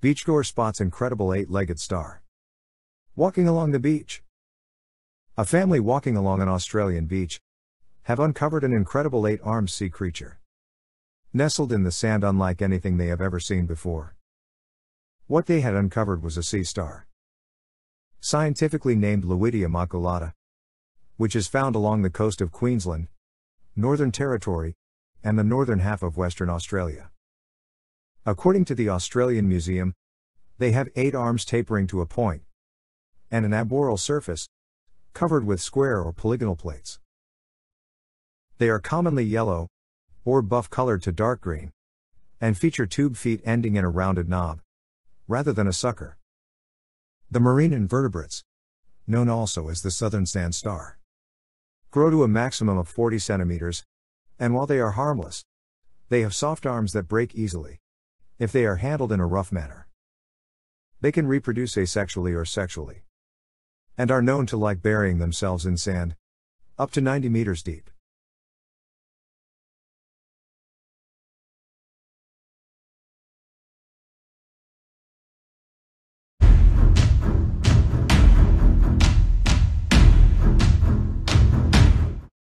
Beachgoer spots incredible eight legged star. Walking along the beach. A family walking along an Australian beach have uncovered an incredible eight armed sea creature. Nestled in the sand, unlike anything they have ever seen before. What they had uncovered was a sea star. Scientifically named Luidia maculata, which is found along the coast of Queensland, Northern Territory, and the northern half of Western Australia. According to the Australian Museum, they have eight arms tapering to a point and an aboral surface covered with square or polygonal plates. They are commonly yellow or buff colored to dark green and feature tube feet ending in a rounded knob rather than a sucker. The marine invertebrates, known also as the southern sand star, grow to a maximum of 40 centimeters, and while they are harmless, they have soft arms that break easily if they are handled in a rough manner. They can reproduce asexually or sexually, and are known to like burying themselves in sand, up to 90 meters deep.